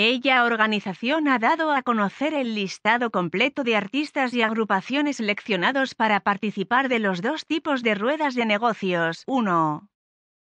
Ella organización ha dado a conocer el listado completo de artistas y agrupaciones seleccionados para participar de los dos tipos de ruedas de negocios. 1.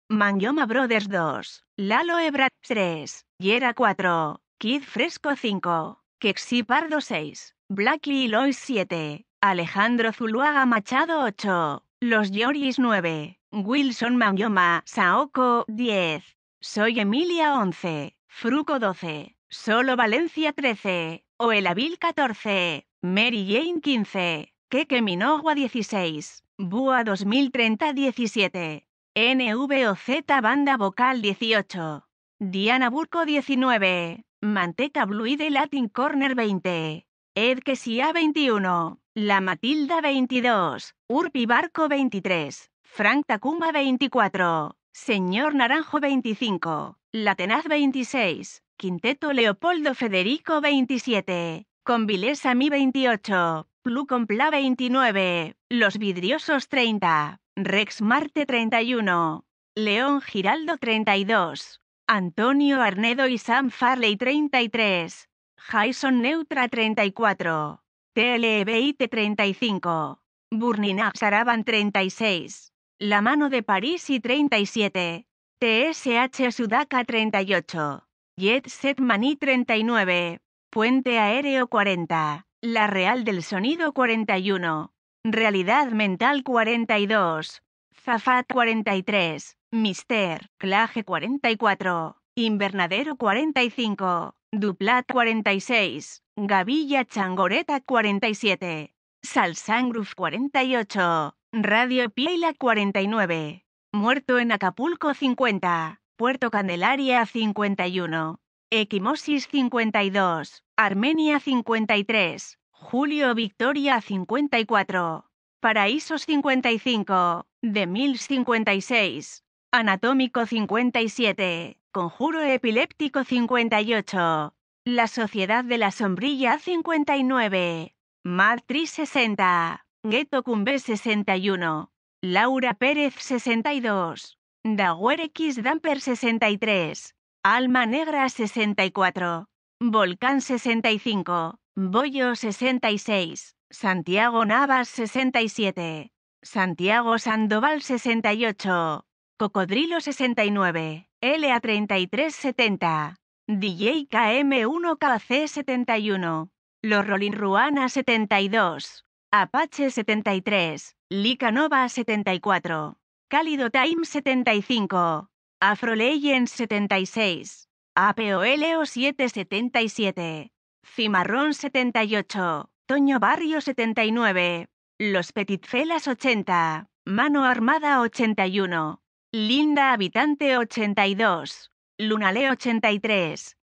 Mangyoma Brothers 2, Lalo Ebra 3, Yera 4, Kid Fresco 5, Kexi Pardo 6, Blacky Lois 7, Alejandro Zuluaga Machado 8, Los Yoris 9, Wilson mangyoma Saoko 10, Soy Emilia 11, Fruco 12, Solo Valencia 13, Oelavil 14, Mary Jane 15, Keke Minogua 16, Bua 2030 17, NVOZ Banda Vocal 18, Diana Burco 19, Manteca Blue de Latin Corner 20, Ed Kesia 21, La Matilda 22, Urpi Barco 23, Frank Tacumba 24, Señor Naranjo 25, La Tenaz 26, Quinteto Leopoldo Federico 27, con Mi 28, Plu Compla 29, Los Vidriosos 30, Rex Marte 31, León Giraldo 32, Antonio Arnedo y Sam Farley 33, Jason Neutra 34, TLBIT 35, Burninax Saraban 36, La Mano de París y 37, TSH Sudaca 38. Jet Set 39, Puente Aéreo 40, La Real del Sonido 41, Realidad Mental 42, Zafat 43, Mister, Claje 44, Invernadero 45, Duplat 46, Gavilla Changoreta 47, Salsangruf 48, Radio Pieila 49, Muerto en Acapulco 50. Puerto Candelaria 51, Equimosis 52, Armenia 53, Julio Victoria 54, Paraísos 55, de 56. Anatómico 57, Conjuro Epiléptico 58, La Sociedad de la Sombrilla 59, Matriz 60, Ghetto Cumbe 61, Laura Pérez 62, Daguerrex X Damper 63, Alma Negra 64, Volcán 65, Bollo 66, Santiago Navas 67, Santiago Sandoval 68, Cocodrilo 69, LA3370, DJ KM1KC71, Los Rolling Ruana 72, Apache 73, Licanova 74. Cálido Time 75, Afro 76, APOLEO 777, Cimarrón 78, Toño Barrio 79, Los Petit Felas 80, Mano Armada 81, Linda Habitante 82, Lunale 83,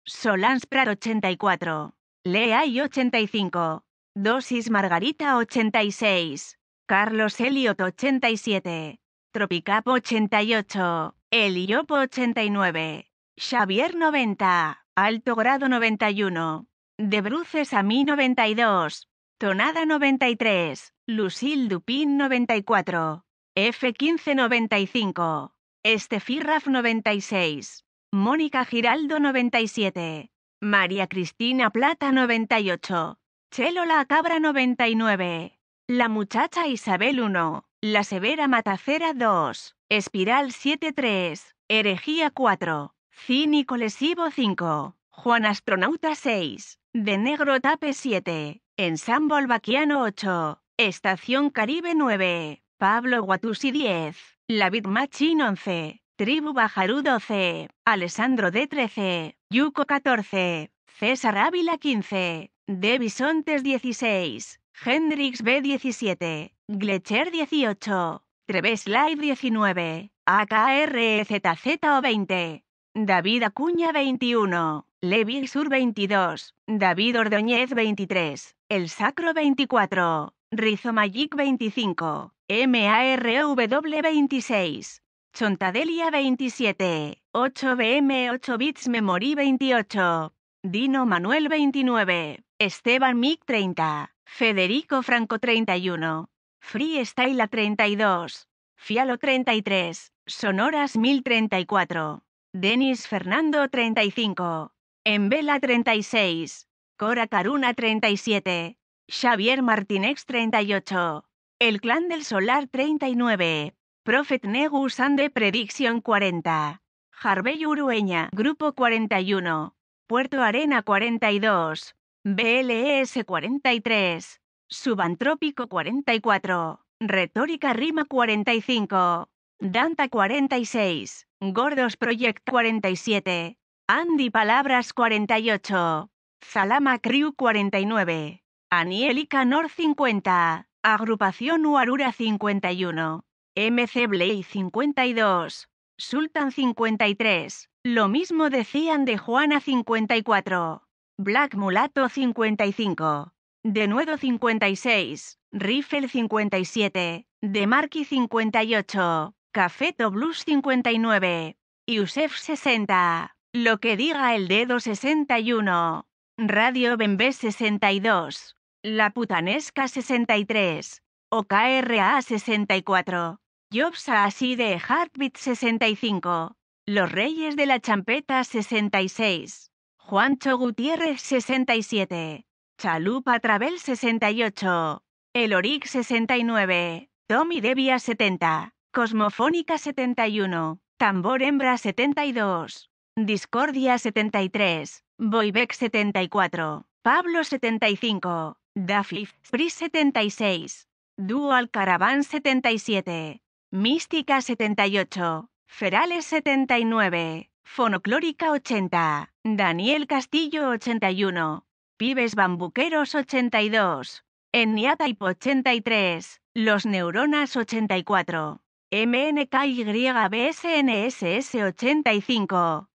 Prat 84, Leay 85, Dosis Margarita 86, Carlos Elliot 87, Tropicap 88, Eliop 89, Xavier 90, Alto Grado 91, De Bruces a mí 92, Tonada 93, Lucille Dupin 94, F15 95, Estefirraf 96, Mónica Giraldo 97, María Cristina Plata 98, Chelo La Cabra 99, La Muchacha Isabel 1. La Severa Matacera 2, Espiral 7-3, Herejía 4, Cínico Lesivo 5, Juan Astronauta 6, De Negro Tape 7, Ensamble Baquiano 8, Estación Caribe 9, Pablo Guatusi 10, La Machín 11, Tribu Bajarú 12, Alessandro D 13, Yuko 14, César Ávila 15, De Bisontes 16, Hendrix B17, Gletcher 18, Treves Live 19, AKRZZO20, David Acuña 21, Levi Sur 22, David Ordoñez 23, El Sacro 24, Rizomagic 25, MARW 26, Chontadelia 27, 8BM 8 bits Memory 28, Dino Manuel 29. Esteban Mick 30, Federico Franco 31, Freestyle 32, Fialo 33, Sonoras 1034, Denis Fernando 35, Embela 36, Cora Caruna 37, Xavier Martínez 38, El Clan del Solar 39, Prophet Negus Sande Prediction 40, Harvey Urueña, Grupo 41, Puerto Arena 42, BLS e 43, Subantrópico 44, Retórica Rima 45, Danta 46, Gordos Project 47, Andy Palabras 48, Zalama Crew 49, Anielica Nor 50, Agrupación Uarura 51, MC Blade 52, Sultan 53, lo mismo decían de Juana 54. Black Mulatto 55, De nuevo 56, Riffel 57, De Marquis 58, Cafeto Blues 59, Yusef 60, Lo que diga el dedo 61, Radio Bembe 62, La Putanesca 63, OKRA 64, Jobs así de Heartbeat 65, Los Reyes de la Champeta 66. Juancho Gutiérrez 67, Chalupa Travel 68, El 69, Tommy Devia 70, Cosmofónica 71, Tambor Hembra 72, Discordia 73, Boybeck 74, Pablo 75, Daffy Pris 76, Dual Caravan 77, Mística 78, Ferales 79, Fonoclórica 80, Daniel Castillo 81, Pibes Bambuqueros 82, Type 83, Los Neuronas 84, MNKYBSNSS 85,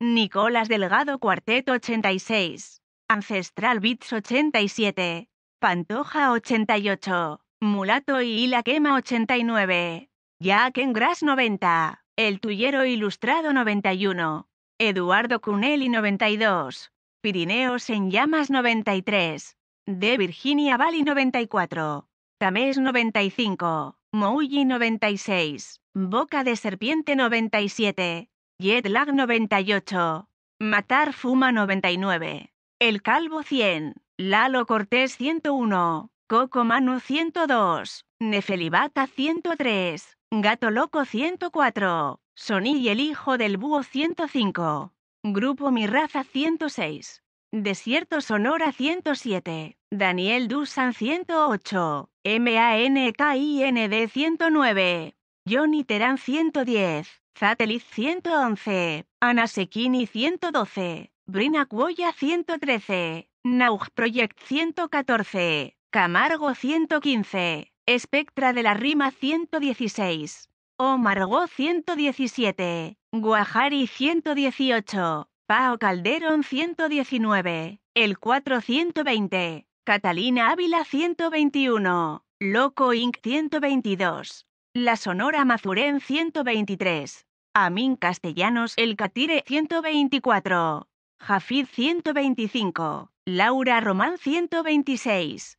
Nicolás Delgado Cuarteto 86, Ancestral Beats 87, Pantoja 88, Mulato y La Quema 89, Jack en Grass 90. El Tullero Ilustrado 91, Eduardo Cunelli 92, Pirineos en Llamas 93, De Virginia Valley 94, Tamés 95, Mouji 96, Boca de Serpiente 97, Jetlag 98, Matar Fuma 99, El Calvo 100, Lalo Cortés 101, Coco 102, Nefelibata 103, Gato Loco 104. Sonny y el Hijo del Búho 105. Grupo Mi Raza 106. Desierto Sonora 107. Daniel Dusan 108. MANKIND 109. Johnny Terán 110. Zateliz 111. Ana 112. Brina Cuoya 113. Nauj Project 114. Camargo 115. Espectra de la rima 116. Omar 117. Guajari 118. Pao Calderón 119. El 420. Catalina Ávila 121. Loco Inc. 122. La Sonora Mazurén 123. Amin Castellanos El Catire 124. Jafid 125. Laura Román 126.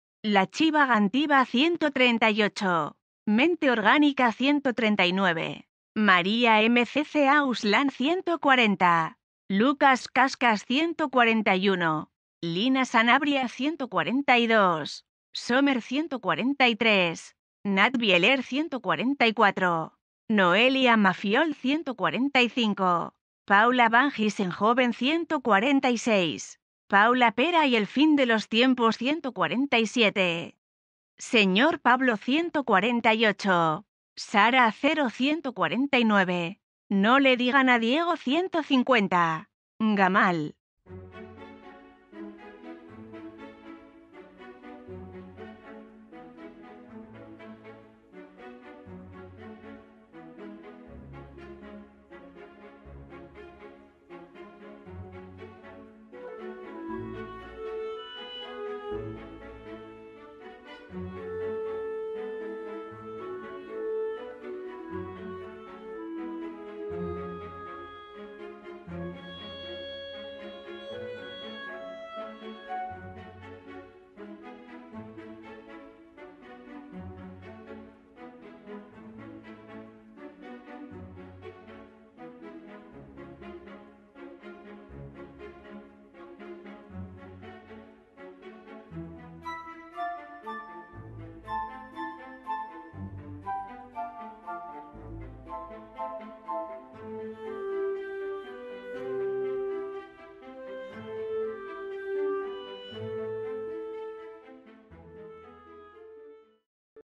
La Chiva Gantiva 138. Mente Orgánica 139. María MCC Auslan 140. Lucas Cascas 141. Lina Sanabria 142. Sommer 143. Nat Bieler 144. Noelia Mafiol 145. Paula Van Joven 146. Paula Pera y el fin de los tiempos 147. Señor Pablo 148. Sara 0149. No le digan a Diego 150. Gamal.